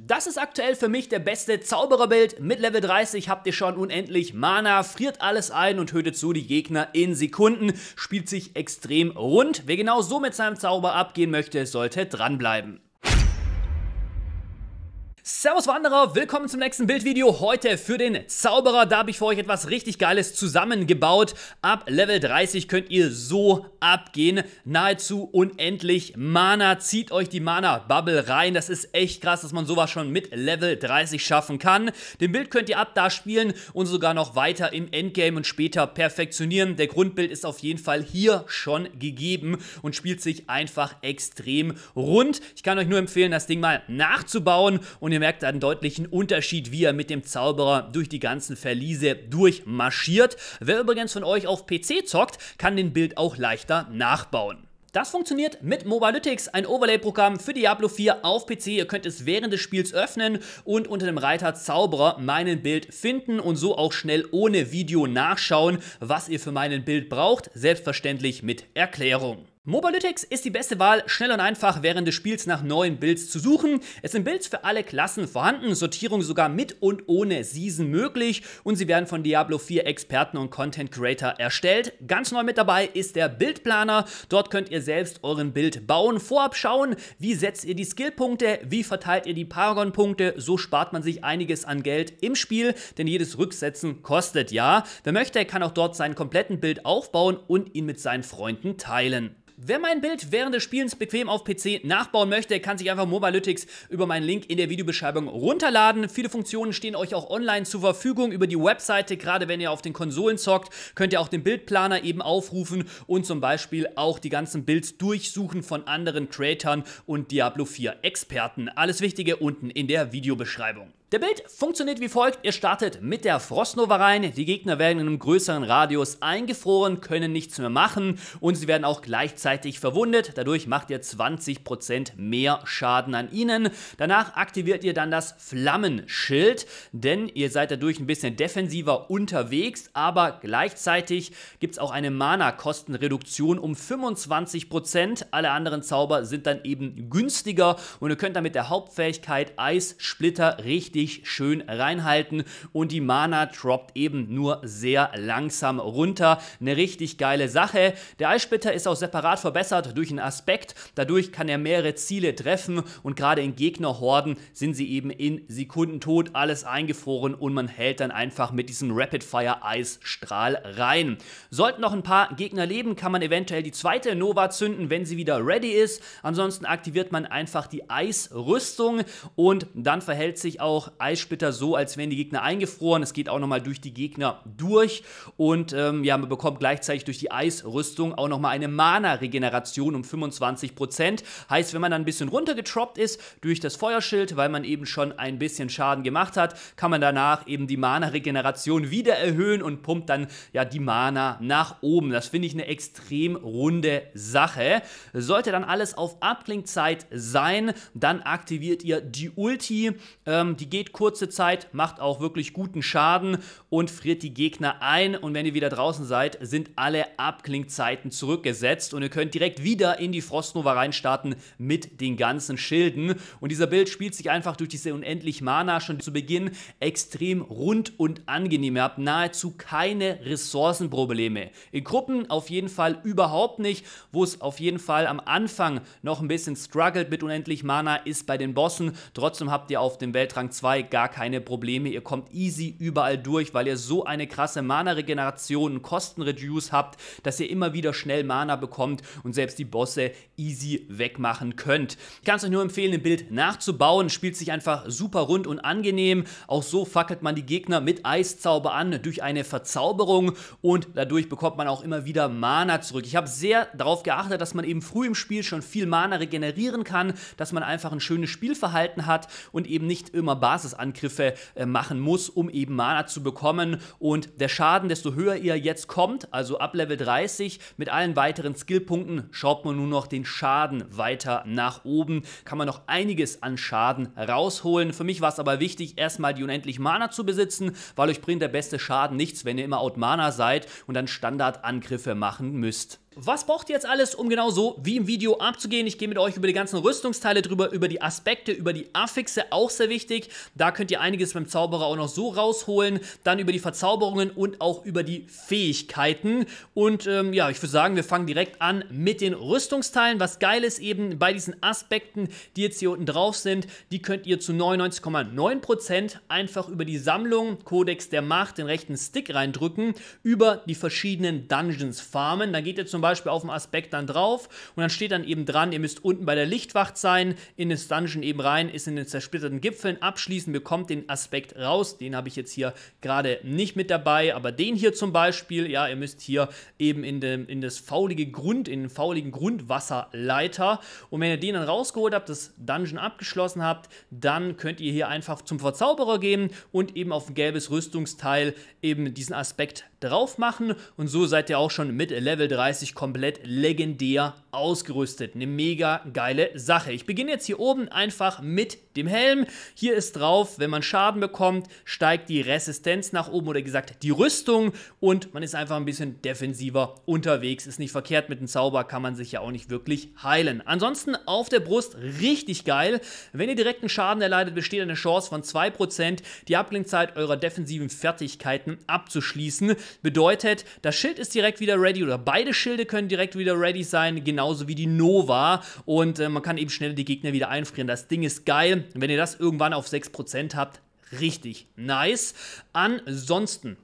Das ist aktuell für mich der beste Zaubererbild. Mit Level 30 habt ihr schon unendlich Mana, friert alles ein und tötet so die Gegner in Sekunden. Spielt sich extrem rund. Wer genau so mit seinem Zauber abgehen möchte, sollte dranbleiben. Servus Wanderer, willkommen zum nächsten Bildvideo. Heute für den Zauberer, da habe ich für euch etwas richtig Geiles zusammengebaut. Ab Level 30 könnt ihr so abgehen, nahezu unendlich Mana. Zieht euch die Mana-Bubble rein, das ist echt krass, dass man sowas schon mit Level 30 schaffen kann. Den Bild könnt ihr ab da spielen und sogar noch weiter im Endgame und später perfektionieren. Der Grundbild ist auf jeden Fall hier schon gegeben und spielt sich einfach extrem rund. Ich kann euch nur empfehlen, das Ding mal nachzubauen und ihr ihr merkt einen deutlichen Unterschied, wie er mit dem Zauberer durch die ganzen Verliese durchmarschiert. Wer übrigens von euch auf PC zockt, kann den Bild auch leichter nachbauen. Das funktioniert mit Mobalytics, ein Overlay-Programm für Diablo 4 auf PC. Ihr könnt es während des Spiels öffnen und unter dem Reiter Zauberer meinen Bild finden und so auch schnell ohne Video nachschauen, was ihr für meinen Bild braucht. Selbstverständlich mit Erklärung. Mobalytics ist die beste Wahl, schnell und einfach während des Spiels nach neuen Builds zu suchen. Es sind Builds für alle Klassen vorhanden, Sortierung sogar mit und ohne Season möglich und sie werden von Diablo 4 Experten und Content Creator erstellt. Ganz neu mit dabei ist der Bildplaner. Dort könnt ihr selbst euren Bild bauen, vorab schauen, wie setzt ihr die Skillpunkte, wie verteilt ihr die Paragon-Punkte. So spart man sich einiges an Geld im Spiel, denn jedes Rücksetzen kostet ja. Wer möchte, kann auch dort seinen kompletten Bild aufbauen und ihn mit seinen Freunden teilen. Wer mein Bild während des Spielens bequem auf PC nachbauen möchte, kann sich einfach Mobilytics über meinen Link in der Videobeschreibung runterladen. Viele Funktionen stehen euch auch online zur Verfügung über die Webseite. Gerade wenn ihr auf den Konsolen zockt, könnt ihr auch den Bildplaner eben aufrufen und zum Beispiel auch die ganzen Builds durchsuchen von anderen Creatern und Diablo 4 Experten. Alles Wichtige unten in der Videobeschreibung. Der Bild funktioniert wie folgt. Ihr startet mit der Frostnova rein. Die Gegner werden in einem größeren Radius eingefroren, können nichts mehr machen und sie werden auch gleichzeitig verwundet. Dadurch macht ihr 20% mehr Schaden an ihnen. Danach aktiviert ihr dann das Flammenschild, denn ihr seid dadurch ein bisschen defensiver unterwegs, aber gleichzeitig gibt es auch eine Mana-Kostenreduktion um 25%. Alle anderen Zauber sind dann eben günstiger und ihr könnt dann mit der Hauptfähigkeit Eissplitter richtig richtig schön reinhalten und die Mana droppt eben nur sehr langsam runter. Eine richtig geile Sache. Der Eissplitter ist auch separat verbessert durch einen Aspekt. Dadurch kann er mehrere Ziele treffen und gerade in Gegnerhorden sind sie eben in Sekunden tot, alles eingefroren und man hält dann einfach mit diesem Rapid Fire Eisstrahl rein. Sollten noch ein paar Gegner leben, kann man eventuell die zweite Nova zünden, wenn sie wieder ready ist. Ansonsten aktiviert man einfach die Eisrüstung und dann verhält sich auch Eissplitter so, als wären die Gegner eingefroren. Es geht auch nochmal durch die Gegner durch. Und ähm, ja, man bekommt gleichzeitig durch die Eisrüstung auch nochmal eine Mana-Regeneration um 25%. Heißt, wenn man dann ein bisschen runtergetroppt ist durch das Feuerschild, weil man eben schon ein bisschen Schaden gemacht hat, kann man danach eben die Mana-Regeneration wieder erhöhen und pumpt dann ja die Mana nach oben. Das finde ich eine extrem runde Sache. Sollte dann alles auf Abklingzeit sein, dann aktiviert ihr die Ulti. Ähm, die geht kurze Zeit, macht auch wirklich guten Schaden und friert die Gegner ein. Und wenn ihr wieder draußen seid, sind alle Abklingzeiten zurückgesetzt und ihr könnt direkt wieder in die Frostnova reinstarten mit den ganzen Schilden. Und dieser Bild spielt sich einfach durch diese unendlich Mana schon zu Beginn extrem rund und angenehm. Ihr habt nahezu keine Ressourcenprobleme. In Gruppen auf jeden Fall überhaupt nicht. Wo es auf jeden Fall am Anfang noch ein bisschen struggelt mit unendlich Mana ist bei den Bossen. Trotzdem habt ihr auf dem Weltrang 2 2 gar keine Probleme. Ihr kommt easy überall durch, weil ihr so eine krasse Mana-Regeneration, Kosten-Reduce habt, dass ihr immer wieder schnell Mana bekommt und selbst die Bosse easy wegmachen könnt. Ich kann es euch nur empfehlen, ein Bild nachzubauen. Spielt sich einfach super rund und angenehm. Auch so fackelt man die Gegner mit Eiszauber an durch eine Verzauberung und dadurch bekommt man auch immer wieder Mana zurück. Ich habe sehr darauf geachtet, dass man eben früh im Spiel schon viel Mana regenerieren kann, dass man einfach ein schönes Spielverhalten hat und eben nicht immer Basis Basisangriffe äh, machen muss, um eben Mana zu bekommen. Und der Schaden, desto höher ihr jetzt kommt, also ab Level 30, mit allen weiteren Skillpunkten schraubt man nur noch den Schaden weiter nach oben. Kann man noch einiges an Schaden rausholen. Für mich war es aber wichtig, erstmal die unendlich Mana zu besitzen, weil euch bringt der beste Schaden nichts, wenn ihr immer out Mana seid und dann Standardangriffe machen müsst. Was braucht ihr jetzt alles, um genau so wie im Video abzugehen? Ich gehe mit euch über die ganzen Rüstungsteile drüber, über die Aspekte, über die Affixe, auch sehr wichtig. Da könnt ihr einiges beim Zauberer auch noch so rausholen. Dann über die Verzauberungen und auch über die Fähigkeiten. Und ähm, ja, ich würde sagen, wir fangen direkt an mit den Rüstungsteilen. Was geil ist eben bei diesen Aspekten, die jetzt hier unten drauf sind, die könnt ihr zu 99,9% einfach über die Sammlung Codex der Macht den rechten Stick reindrücken, über die verschiedenen Dungeons farmen. Da geht ihr zum Beispiel Beispiel auf dem Aspekt dann drauf und dann steht dann eben dran, ihr müsst unten bei der Lichtwacht sein, in das Dungeon eben rein, ist in den zersplitterten Gipfeln, abschließen, bekommt den Aspekt raus. Den habe ich jetzt hier gerade nicht mit dabei, aber den hier zum Beispiel, ja, ihr müsst hier eben in, dem, in das faulige Grund, in den fauligen Grundwasserleiter und wenn ihr den dann rausgeholt habt, das Dungeon abgeschlossen habt, dann könnt ihr hier einfach zum Verzauberer gehen und eben auf ein gelbes Rüstungsteil eben diesen Aspekt drauf machen und so seid ihr auch schon mit Level 30 natürlich komplett legendär ausgerüstet. Eine mega geile Sache. Ich beginne jetzt hier oben einfach mit dem Helm. Hier ist drauf, wenn man Schaden bekommt, steigt die Resistenz nach oben oder gesagt die Rüstung und man ist einfach ein bisschen defensiver unterwegs. Ist nicht verkehrt, mit einem Zauber kann man sich ja auch nicht wirklich heilen. Ansonsten auf der Brust richtig geil. Wenn ihr direkten Schaden erleidet, besteht eine Chance von 2%, die Ablenkzeit eurer defensiven Fertigkeiten abzuschließen. Bedeutet, das Schild ist direkt wieder ready oder beide Schilder Schilde können direkt wieder ready sein, genauso wie die Nova. Und äh, man kann eben schnell die Gegner wieder einfrieren. Das Ding ist geil. Wenn ihr das irgendwann auf 6% habt, richtig nice. Ansonsten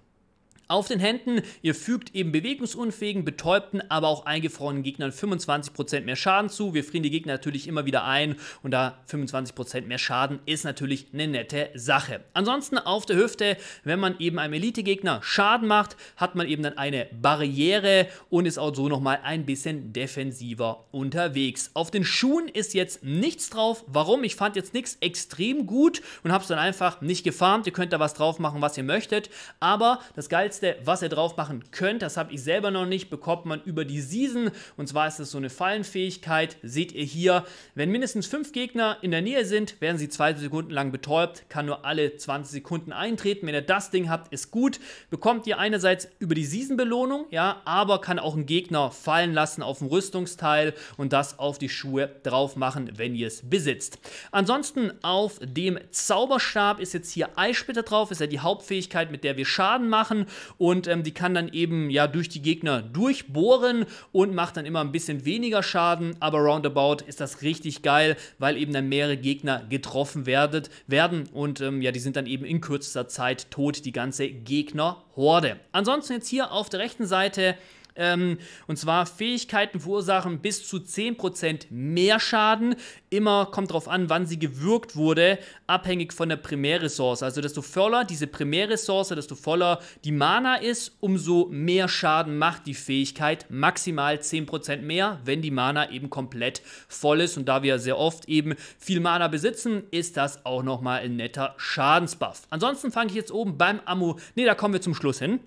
auf den Händen, ihr fügt eben bewegungsunfähigen, betäubten, aber auch eingefrorenen Gegnern 25% mehr Schaden zu. Wir frieren die Gegner natürlich immer wieder ein und da 25% mehr Schaden ist natürlich eine nette Sache. Ansonsten auf der Hüfte, wenn man eben einem Elite-Gegner Schaden macht, hat man eben dann eine Barriere und ist auch so nochmal ein bisschen defensiver unterwegs. Auf den Schuhen ist jetzt nichts drauf. Warum? Ich fand jetzt nichts extrem gut und habe es dann einfach nicht gefarmt. Ihr könnt da was drauf machen, was ihr möchtet, aber das Geilste Geilste, was ihr drauf machen könnt, das habe ich selber noch nicht, bekommt man über die Season. Und zwar ist das so eine Fallenfähigkeit, seht ihr hier. Wenn mindestens fünf Gegner in der Nähe sind, werden sie zwei Sekunden lang betäubt, kann nur alle 20 Sekunden eintreten. Wenn ihr das Ding habt, ist gut. Bekommt ihr einerseits über die Season-Belohnung, ja, aber kann auch einen Gegner fallen lassen auf dem Rüstungsteil und das auf die Schuhe drauf machen, wenn ihr es besitzt. Ansonsten auf dem Zauberstab ist jetzt hier Eisplitter drauf, ist ja die Hauptfähigkeit, mit der wir Schaden machen und ähm, die kann dann eben ja durch die Gegner durchbohren und macht dann immer ein bisschen weniger Schaden, aber roundabout ist das richtig geil, weil eben dann mehrere Gegner getroffen werdet, werden und ähm, ja, die sind dann eben in kürzester Zeit tot, die ganze Gegnerhorde. Ansonsten jetzt hier auf der rechten Seite ähm, und zwar Fähigkeiten verursachen bis zu 10% mehr Schaden. Immer kommt darauf an, wann sie gewirkt wurde, abhängig von der Primärressource. Also desto voller diese Primärressource, desto voller die Mana ist, umso mehr Schaden macht die Fähigkeit. Maximal 10% mehr, wenn die Mana eben komplett voll ist. Und da wir sehr oft eben viel Mana besitzen, ist das auch nochmal ein netter Schadensbuff. Ansonsten fange ich jetzt oben beim Ammo. Ne, da kommen wir zum Schluss hin.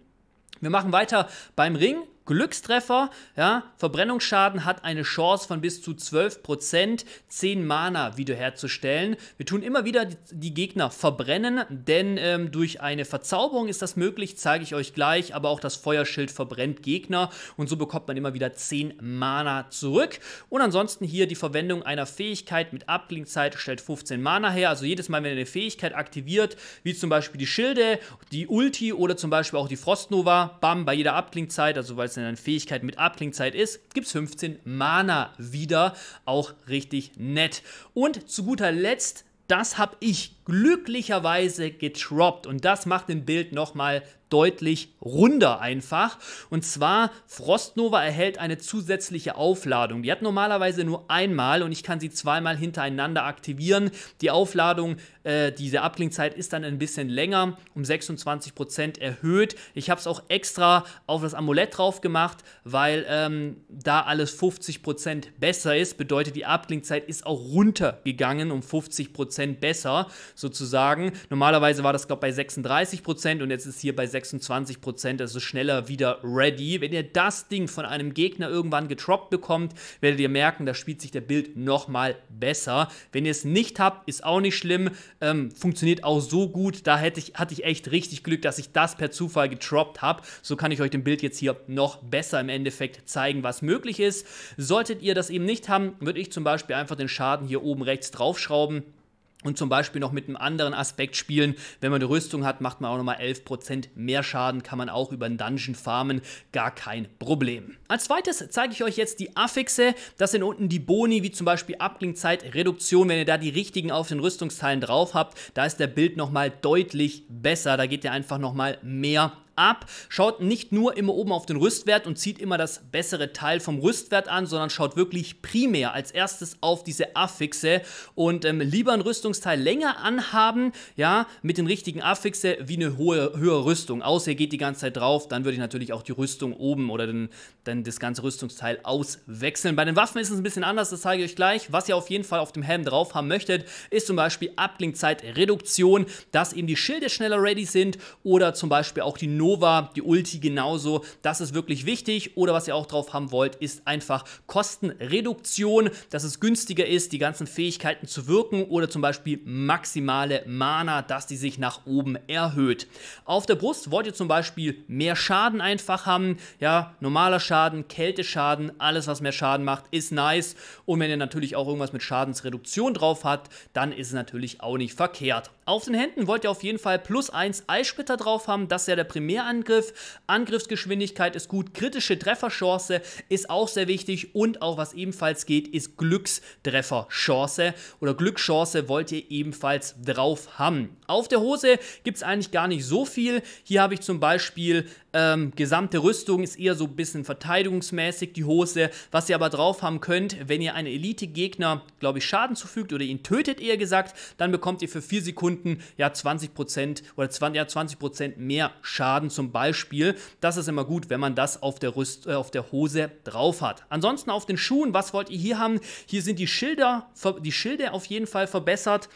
Wir machen weiter beim Ring. Glückstreffer, ja, Verbrennungsschaden hat eine Chance von bis zu 12%, 10 Mana wiederherzustellen. Wir tun immer wieder die, die Gegner verbrennen, denn ähm, durch eine Verzauberung ist das möglich, zeige ich euch gleich, aber auch das Feuerschild verbrennt Gegner und so bekommt man immer wieder 10 Mana zurück. Und ansonsten hier die Verwendung einer Fähigkeit mit Abklingzeit stellt 15 Mana her, also jedes Mal, wenn ihr eine Fähigkeit aktiviert, wie zum Beispiel die Schilde, die Ulti oder zum Beispiel auch die Frostnova, bam, bei jeder Abklingzeit, also weil es denn eine Fähigkeit mit Abklingzeit ist, gibt es 15 Mana wieder. Auch richtig nett. Und zu guter Letzt das habe ich glücklicherweise getroppt und das macht dem Bild nochmal deutlich runder einfach. Und zwar, Frostnova erhält eine zusätzliche Aufladung. Die hat normalerweise nur einmal und ich kann sie zweimal hintereinander aktivieren. Die Aufladung, äh, diese Abklingzeit ist dann ein bisschen länger, um 26% erhöht. Ich habe es auch extra auf das Amulett drauf gemacht, weil ähm, da alles 50% besser ist. Bedeutet, die Abklingzeit ist auch runtergegangen um 50% besser sozusagen. Normalerweise war das, glaube ich, bei 36% und jetzt ist hier bei 26%. 26 Prozent, also schneller wieder ready. Wenn ihr das Ding von einem Gegner irgendwann getroppt bekommt, werdet ihr merken, da spielt sich der Bild nochmal besser. Wenn ihr es nicht habt, ist auch nicht schlimm, ähm, funktioniert auch so gut. Da hätte ich, hatte ich echt richtig Glück, dass ich das per Zufall getroppt habe. So kann ich euch dem Bild jetzt hier noch besser im Endeffekt zeigen, was möglich ist. Solltet ihr das eben nicht haben, würde ich zum Beispiel einfach den Schaden hier oben rechts draufschrauben und zum Beispiel noch mit einem anderen Aspekt spielen. Wenn man eine Rüstung hat, macht man auch nochmal 11% mehr Schaden, kann man auch über einen Dungeon farmen, gar kein Problem. Als zweites zeige ich euch jetzt die Affixe. Das sind unten die Boni, wie zum Beispiel Abklingzeit, Reduktion. Wenn ihr da die richtigen auf den Rüstungsteilen drauf habt, da ist der Bild nochmal deutlich besser. Da geht ihr einfach nochmal mehr ab, schaut nicht nur immer oben auf den Rüstwert und zieht immer das bessere Teil vom Rüstwert an, sondern schaut wirklich primär als erstes auf diese Affixe und ähm, lieber ein Rüstungsteil länger anhaben, ja, mit den richtigen Affixe wie eine hohe, höhere Rüstung. Außer ihr geht die ganze Zeit drauf, dann würde ich natürlich auch die Rüstung oben oder den, dann das ganze Rüstungsteil auswechseln. Bei den Waffen ist es ein bisschen anders, das zeige ich euch gleich. Was ihr auf jeden Fall auf dem Helm drauf haben möchtet, ist zum Beispiel Abklingzeitreduktion, dass eben die Schilde schneller ready sind oder zum Beispiel auch die Not Nova, die Ulti genauso. Das ist wirklich wichtig. Oder was ihr auch drauf haben wollt, ist einfach Kostenreduktion, dass es günstiger ist, die ganzen Fähigkeiten zu wirken oder zum Beispiel maximale Mana, dass die sich nach oben erhöht. Auf der Brust wollt ihr zum Beispiel mehr Schaden einfach haben. Ja, normaler Schaden, Kälteschaden, alles was mehr Schaden macht, ist nice. Und wenn ihr natürlich auch irgendwas mit Schadensreduktion drauf habt, dann ist es natürlich auch nicht verkehrt. Auf den Händen wollt ihr auf jeden Fall plus 1 Eisplitter drauf haben, das ist ja der Primär Zweierangriff. Angriffsgeschwindigkeit ist gut, kritische Trefferchance ist auch sehr wichtig und auch was ebenfalls geht, ist Glückstrefferchance oder Glückschance wollt ihr ebenfalls drauf haben. Auf der Hose gibt es eigentlich gar nicht so viel. Hier habe ich zum Beispiel ähm, gesamte Rüstung ist eher so ein bisschen verteidigungsmäßig, die Hose. Was ihr aber drauf haben könnt, wenn ihr einem Elite-Gegner, glaube ich, Schaden zufügt oder ihn tötet, eher gesagt, dann bekommt ihr für 4 Sekunden ja 20% oder 20, ja, 20% mehr Schaden zum Beispiel. Das ist immer gut, wenn man das auf der, Rüst, äh, auf der Hose drauf hat. Ansonsten auf den Schuhen, was wollt ihr hier haben? Hier sind die Schilder, die Schilde auf jeden Fall verbessert.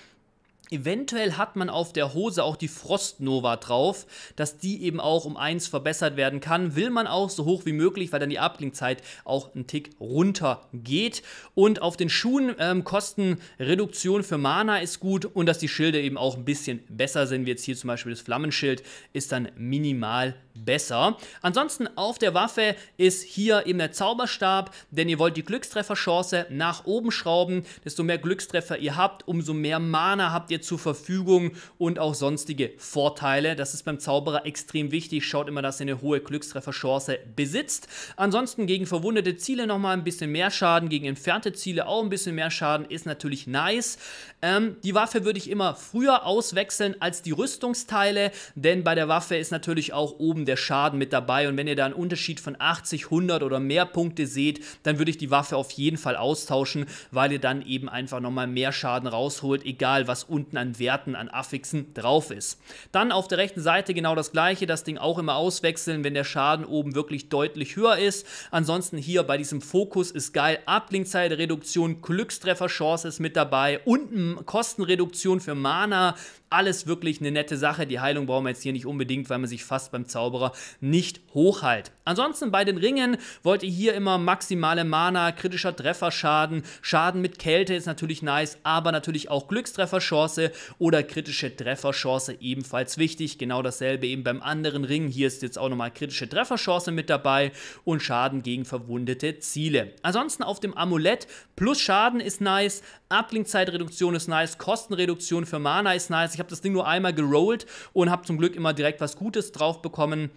Eventuell hat man auf der Hose auch die Frostnova drauf, dass die eben auch um eins verbessert werden kann. Will man auch so hoch wie möglich, weil dann die Abklingzeit auch einen Tick runter geht. Und auf den Schuhen ähm, Kostenreduktion für Mana ist gut und dass die Schilde eben auch ein bisschen besser sind. Wie jetzt hier zum Beispiel das Flammenschild ist dann minimal besser. Ansonsten auf der Waffe ist hier eben der Zauberstab, denn ihr wollt die Glückstrefferchance nach oben schrauben. Desto mehr Glückstreffer ihr habt, umso mehr Mana habt ihr zur Verfügung und auch sonstige Vorteile. Das ist beim Zauberer extrem wichtig. Schaut immer, dass ihr eine hohe Glückstrefferchance besitzt. Ansonsten gegen verwundete Ziele nochmal ein bisschen mehr Schaden, gegen entfernte Ziele auch ein bisschen mehr Schaden, ist natürlich nice. Ähm, die Waffe würde ich immer früher auswechseln als die Rüstungsteile, denn bei der Waffe ist natürlich auch oben der Schaden mit dabei und wenn ihr da einen Unterschied von 80, 100 oder mehr Punkte seht, dann würde ich die Waffe auf jeden Fall austauschen, weil ihr dann eben einfach nochmal mehr Schaden rausholt, egal was unten unten an Werten, an Affixen drauf ist. Dann auf der rechten Seite genau das gleiche, das Ding auch immer auswechseln, wenn der Schaden oben wirklich deutlich höher ist. Ansonsten hier bei diesem Fokus ist geil, Ablinkzeitreduktion, Glückstrefferchance ist mit dabei, unten Kostenreduktion für Mana, alles wirklich eine nette Sache. Die Heilung brauchen wir jetzt hier nicht unbedingt, weil man sich fast beim Zauberer nicht hochhält. Ansonsten bei den Ringen wollt ihr hier immer maximale Mana, kritischer Trefferschaden, Schaden mit Kälte ist natürlich nice, aber natürlich auch Glückstrefferchance Trefferchance oder kritische Trefferchance ebenfalls wichtig. Genau dasselbe eben beim anderen Ring. Hier ist jetzt auch nochmal kritische Trefferchance mit dabei und Schaden gegen verwundete Ziele. Ansonsten auf dem Amulett plus Schaden ist nice, Ablinkzeitreduktion ist nice, Kostenreduktion für Mana ist nice. Ich habe das Ding nur einmal gerollt und habe zum Glück immer direkt was Gutes drauf bekommen.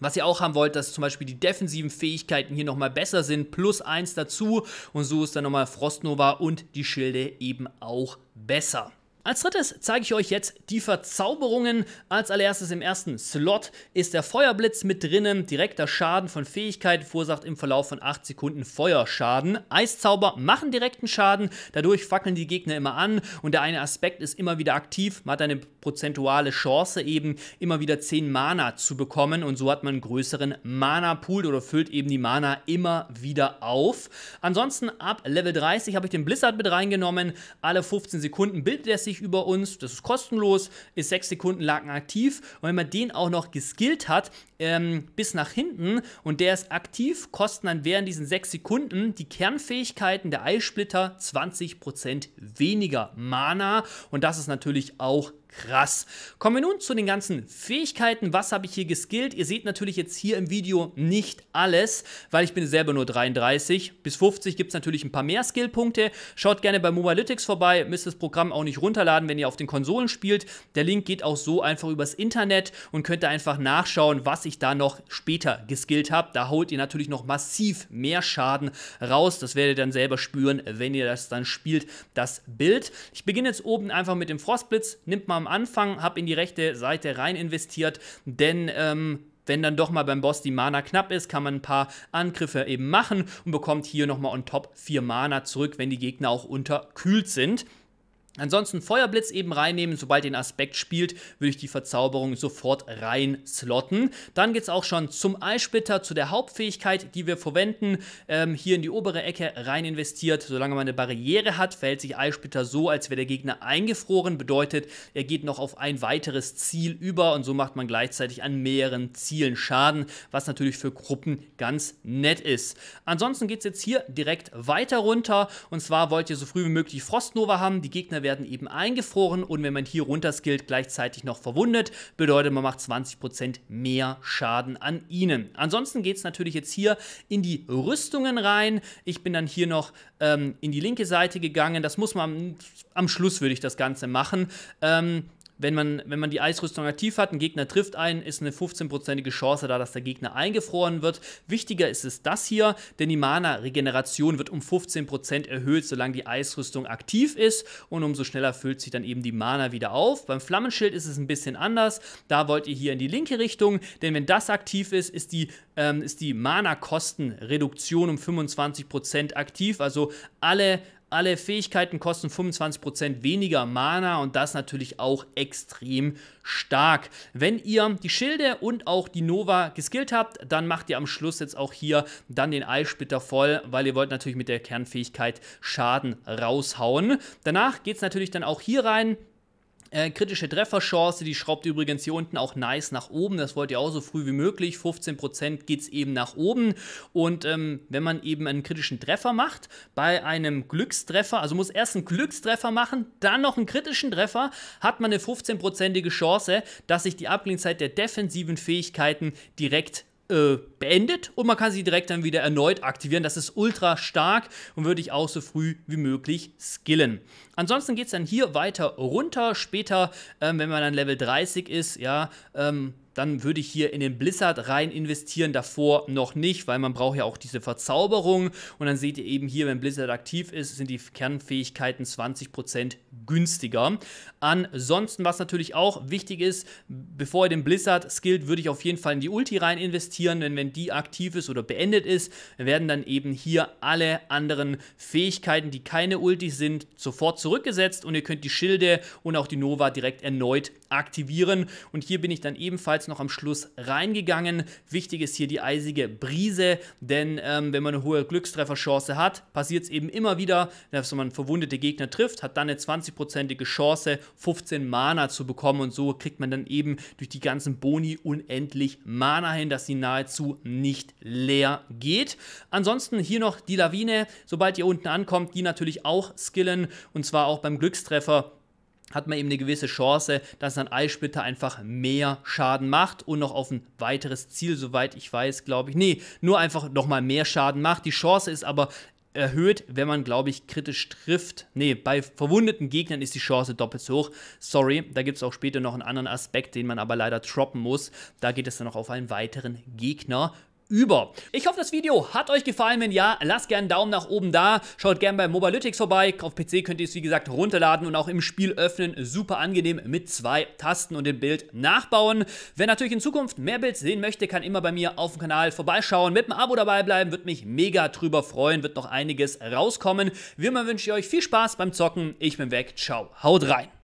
Was ihr auch haben wollt, dass zum Beispiel die defensiven Fähigkeiten hier nochmal besser sind, plus eins dazu und so ist dann nochmal Frostnova und die Schilde eben auch besser. Als drittes zeige ich euch jetzt die Verzauberungen. Als allererstes im ersten Slot ist der Feuerblitz mit drinnen. Direkter Schaden von Fähigkeiten verursacht im Verlauf von 8 Sekunden Feuerschaden. Eiszauber machen direkten Schaden, dadurch fackeln die Gegner immer an und der eine Aspekt ist immer wieder aktiv. Man hat eine prozentuale Chance eben immer wieder 10 Mana zu bekommen und so hat man einen größeren Mana-Pool oder füllt eben die Mana immer wieder auf. Ansonsten ab Level 30 habe ich den Blizzard mit reingenommen. Alle 15 Sekunden bildet er sich stetig über uns. Das ist kostenlos, ist 6 Sekunden lang aktiv. Und wenn man den auch noch geskillt hat, ähm, bis nach hinten und der ist aktiv, kosten dann während diesen 6 Sekunden die Kernfähigkeiten der Eisplitter 20% weniger Mana. Und das ist natürlich auch krass. Kommen wir nun zu den ganzen Fähigkeiten. Was habe ich hier geskillt? Ihr seht natürlich jetzt hier im Video nicht alles, weil ich bin selber nur 33. Bis 50 gibt es natürlich ein paar mehr Skillpunkte. Schaut gerne bei Mobilytics vorbei. Müsst das Programm auch nicht runterladen, wenn ihr auf den Konsolen spielt. Der Link geht auch so einfach übers Internet und könnt da einfach nachschauen, was ich da noch später geskillt habe. Da holt ihr natürlich noch massiv mehr Schaden raus. Das werdet ihr dann selber spüren, wenn ihr das dann spielt, das Bild. Ich beginne jetzt oben einfach mit dem Frostblitz. Nimmt mal am Anfang, habe in die rechte Seite rein investiert, denn ähm, wenn dann doch mal beim Boss die Mana knapp ist, kann man ein paar Angriffe eben machen und bekommt hier nochmal on top 4 Mana zurück, wenn die Gegner auch unterkühlt sind. Ansonsten Feuerblitz eben reinnehmen, sobald den Aspekt spielt, würde ich die Verzauberung sofort rein slotten. Dann geht es auch schon zum Eisplitter, zu der Hauptfähigkeit, die wir verwenden. Ähm, hier in die obere Ecke rein investiert. Solange man eine Barriere hat, verhält sich Eisplitter so, als wäre der Gegner eingefroren. Bedeutet, er geht noch auf ein weiteres Ziel über und so macht man gleichzeitig an mehreren Zielen Schaden, was natürlich für Gruppen ganz nett ist. Ansonsten geht es jetzt hier direkt weiter runter und zwar wollt ihr so früh wie möglich Frostnova haben. Die Gegner werden eben eingefroren und wenn man hier runter skillt, gleichzeitig noch verwundet, bedeutet man macht 20% mehr Schaden an ihnen. Ansonsten geht es natürlich jetzt hier in die Rüstungen rein. Ich bin dann hier noch ähm, in die linke Seite gegangen. Das muss man am, am Schluss, würde ich das Ganze machen. Ähm, wenn man, wenn man die Eisrüstung aktiv hat, ein Gegner trifft einen, ist eine 15 Chance da, dass der Gegner eingefroren wird. Wichtiger ist es das hier, denn die Mana-Regeneration wird um 15% erhöht, solange die Eisrüstung aktiv ist und umso schneller füllt sich dann eben die Mana wieder auf. Beim Flammenschild ist es ein bisschen anders, da wollt ihr hier in die linke Richtung, denn wenn das aktiv ist, ist die, ähm, ist die Mana-Kostenreduktion um 25% aktiv, also alle alle Fähigkeiten kosten 25% weniger Mana und das natürlich auch extrem stark. Wenn ihr die Schilde und auch die Nova geskillt habt, dann macht ihr am Schluss jetzt auch hier dann den Eisplitter voll, weil ihr wollt natürlich mit der Kernfähigkeit Schaden raushauen. Danach geht es natürlich dann auch hier rein äh, kritische Trefferchance, die schraubt übrigens hier unten auch nice nach oben. Das wollt ihr auch so früh wie möglich. 15% geht es eben nach oben. Und ähm, wenn man eben einen kritischen Treffer macht, bei einem Glückstreffer, also muss erst einen Glückstreffer machen, dann noch einen kritischen Treffer, hat man eine 15%ige Chance, dass sich die Abklingzeit der defensiven Fähigkeiten direkt äh, beendet und man kann sie direkt dann wieder erneut aktivieren. Das ist ultra stark und würde ich auch so früh wie möglich skillen. Ansonsten geht es dann hier weiter runter. Später, ähm, wenn man dann Level 30 ist, ja, ähm, dann würde ich hier in den Blizzard rein investieren, davor noch nicht, weil man braucht ja auch diese Verzauberung und dann seht ihr eben hier, wenn Blizzard aktiv ist, sind die Kernfähigkeiten 20% günstiger. Ansonsten, was natürlich auch wichtig ist, bevor ihr den Blizzard skillt, würde ich auf jeden Fall in die Ulti rein investieren, denn wenn die aktiv ist oder beendet ist, werden dann eben hier alle anderen Fähigkeiten, die keine Ulti sind, sofort zurückgesetzt und ihr könnt die Schilde und auch die Nova direkt erneut aktivieren. Und hier bin ich dann ebenfalls noch am Schluss reingegangen. Wichtig ist hier die eisige Brise, denn ähm, wenn man eine hohe Glückstrefferchance hat, passiert es eben immer wieder, dass man verwundete Gegner trifft, hat dann eine 20 20-prozentige Chance, 15 Mana zu bekommen. Und so kriegt man dann eben durch die ganzen Boni unendlich Mana hin, dass sie nahezu nicht leer geht. Ansonsten hier noch die Lawine, sobald ihr unten ankommt, die natürlich auch skillen. Und zwar auch beim Glückstreffer hat man eben eine gewisse Chance, dass ein Eisplitter einfach mehr Schaden macht und noch auf ein weiteres Ziel, soweit ich weiß, glaube ich, nee, nur einfach nochmal mehr Schaden macht. Die Chance ist aber erhöht, wenn man, glaube ich, kritisch trifft. Ne, bei verwundeten Gegnern ist die Chance doppelt so hoch. Sorry, da gibt es auch später noch einen anderen Aspekt, den man aber leider droppen muss. Da geht es dann noch auf einen weiteren Gegner über. Ich hoffe, das Video hat euch gefallen. Wenn ja, lasst gerne einen Daumen nach oben da. Schaut gerne bei Mobilytics vorbei. Auf PC könnt ihr es, wie gesagt, runterladen und auch im Spiel öffnen. Super angenehm mit zwei Tasten und dem Bild nachbauen. Wer natürlich in Zukunft mehr Builds sehen möchte, kann immer bei mir auf dem Kanal vorbeischauen. Mit einem Abo dabei bleiben, würde mich mega drüber freuen. Wird noch einiges rauskommen. Wie immer wünsche ich euch viel Spaß beim Zocken. Ich bin weg. Ciao. Haut rein.